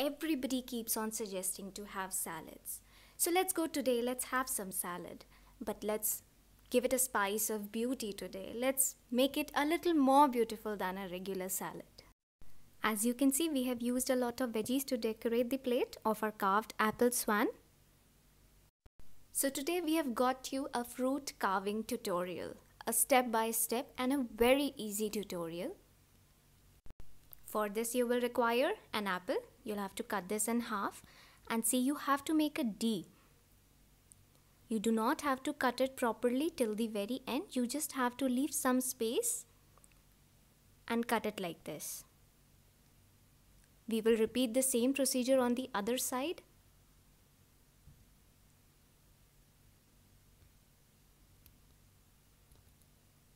everybody keeps on suggesting to have salads. So let's go today, let's have some salad, but let's give it a spice of beauty today. Let's make it a little more beautiful than a regular salad. As you can see, we have used a lot of veggies to decorate the plate of our carved apple swan. So today we have got you a fruit carving tutorial, a step-by-step -step and a very easy tutorial. For this you will require an apple, you'll have to cut this in half and see you have to make a D. You do not have to cut it properly till the very end. You just have to leave some space and cut it like this. We will repeat the same procedure on the other side.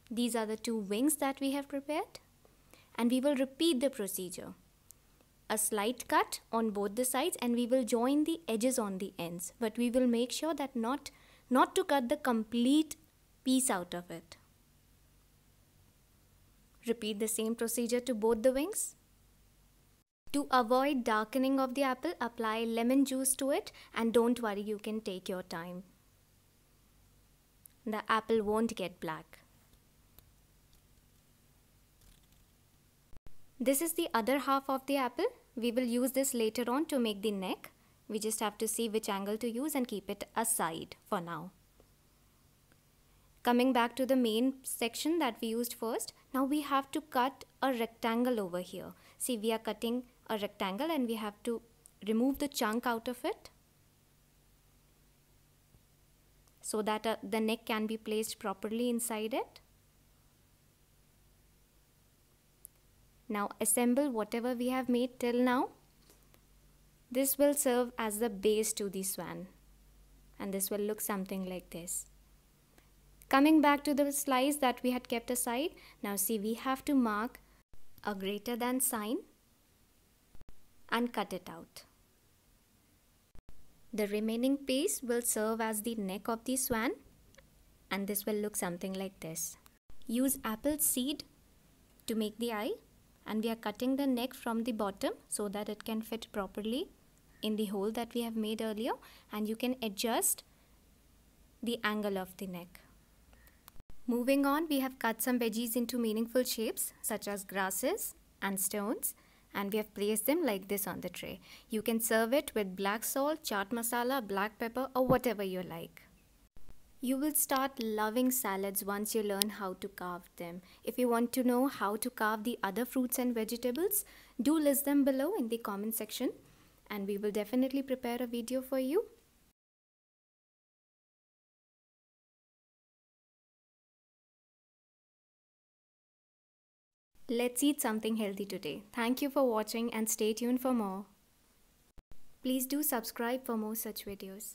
These are the two wings that we have prepared and we will repeat the procedure a slight cut on both the sides and we will join the edges on the ends but we will make sure that not not to cut the complete piece out of it. Repeat the same procedure to both the wings. To avoid darkening of the apple, apply lemon juice to it and don't worry, you can take your time. The apple won't get black. This is the other half of the apple. We will use this later on to make the neck. We just have to see which angle to use and keep it aside for now. Coming back to the main section that we used first, now we have to cut a rectangle over here. See, we are cutting a rectangle and we have to remove the chunk out of it so that uh, the neck can be placed properly inside it. Now assemble whatever we have made till now. This will serve as the base to the swan and this will look something like this. Coming back to the slice that we had kept aside, now see we have to mark a greater than sign and cut it out. The remaining piece will serve as the neck of the swan and this will look something like this. Use apple seed to make the eye and we are cutting the neck from the bottom so that it can fit properly in the hole that we have made earlier and you can adjust the angle of the neck. Moving on, we have cut some veggies into meaningful shapes such as grasses and stones and we have placed them like this on the tray. You can serve it with black salt, chaat masala, black pepper or whatever you like. You will start loving salads once you learn how to carve them. If you want to know how to carve the other fruits and vegetables, do list them below in the comment section and we will definitely prepare a video for you. Let's eat something healthy today. Thank you for watching and stay tuned for more. Please do subscribe for more such videos.